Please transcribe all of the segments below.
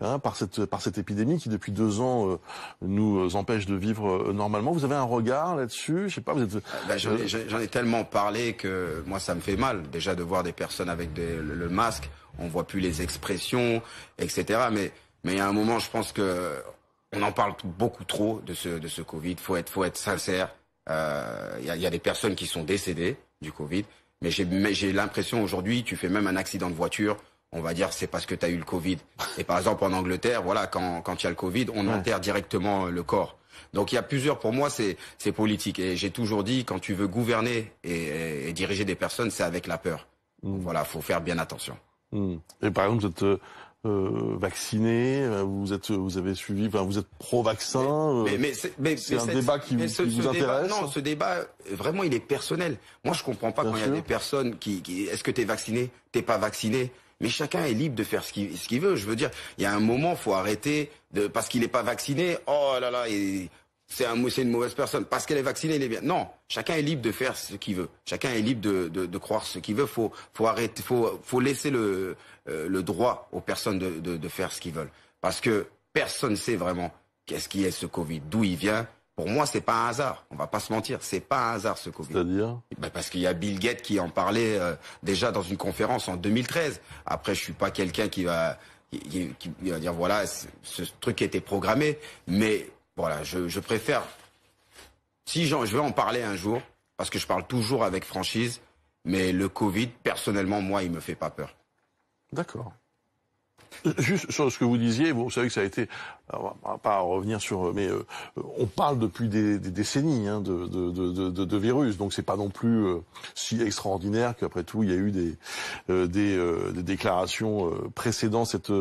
Hein, par cette épidémie qui depuis deux ans euh, nous empêche de vivre euh, normalement. Vous avez un regard là-dessus Je sais pas. Vous ah ben, J'en ai, tellement parlé que moi ça me fait mal déjà de voir des personnes avec le, masque. On voit plus les expressions, etc. Mais mais il y a un moment, je pense que on en parle beaucoup trop de ce de ce Covid. Faut être faut être sincère. Euh, il a, y a des personnes qui sont décédées du Covid. Mais j'ai l'impression aujourd'hui, tu fais même un accident de voiture, on va dire c'est parce que tu as eu le Covid. Et par exemple en Angleterre, voilà, quand il y a le Covid, on enterre directement euh, le corps. Donc il y a plusieurs, pour moi, c'est politique. Et j'ai toujours dit, quand tu veux gouverner et, diriger des personnes, c'est avec la peur. Mm. Donc, voilà, faut faire bien attention. Mm. Et par exemple, vous êtes euh, euh, vacciné, vous êtes, vous avez suivi, enfin, vous êtes pro-vaccin. Mais, c'est un débat qui, ce, vous intéresse. non, hein ce débat vraiment, il est personnel. Moi, je comprends pas quand il y a des personnes qui, qui est-ce que tu es vacciné, t'es pas vacciné. Mais chacun est libre de faire ce qu'il veut. Je veux dire, il y a un moment, faut arrêter parce qu'il n'est pas vacciné. Oh là là, c'est une mauvaise personne. Parce qu'elle est vaccinée, elle est bien. Non, chacun est libre de faire ce qu'il veut. Chacun est libre de, croire ce qu'il veut. Faut, faut laisser euh, le, droit aux personnes de, faire ce qu'ils veulent. Parce que personne ne sait vraiment qu'est-ce qui est ce Covid, d'où il vient, pour moi, c'est pas un hasard. On va pas se mentir, c'est pas un hasard ce Covid. C'est-à-dire bah, parce qu'il y a Bill Gates qui en parlait euh, déjà dans une conférence en 2013. Après, je suis pas quelqu'un qui va qui, va dire voilà, ce truc était programmé, mais voilà, je, préfère si je vais en parler un jour parce que je parle toujours avec franchise, mais le Covid, personnellement, moi, il me fait pas peur. D'accord. Juste sur ce que vous disiez, vous savez que ça a été, on revenir sur, mais euh, on parle depuis des, décennies hein, de, virus, donc c'est pas non plus euh, si extraordinaire qu'après tout il y a eu des, euh, déclarations précédant cette,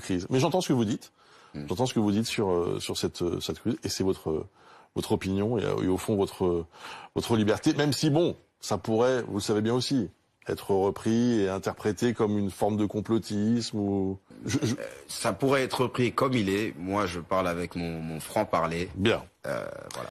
crise. Mais j'entends ce que vous dites, mm. j'entends ce que vous dites sur, cette, crise, et c'est votre, opinion et, au fond votre, votre liberté, même si bon, ça pourrait, vous le savez bien aussi, être repris et interprété comme une forme de complotisme ou euh, ça pourrait être repris comme il est. Moi, je parle avec mon, franc parler. Bien. Euh, voilà.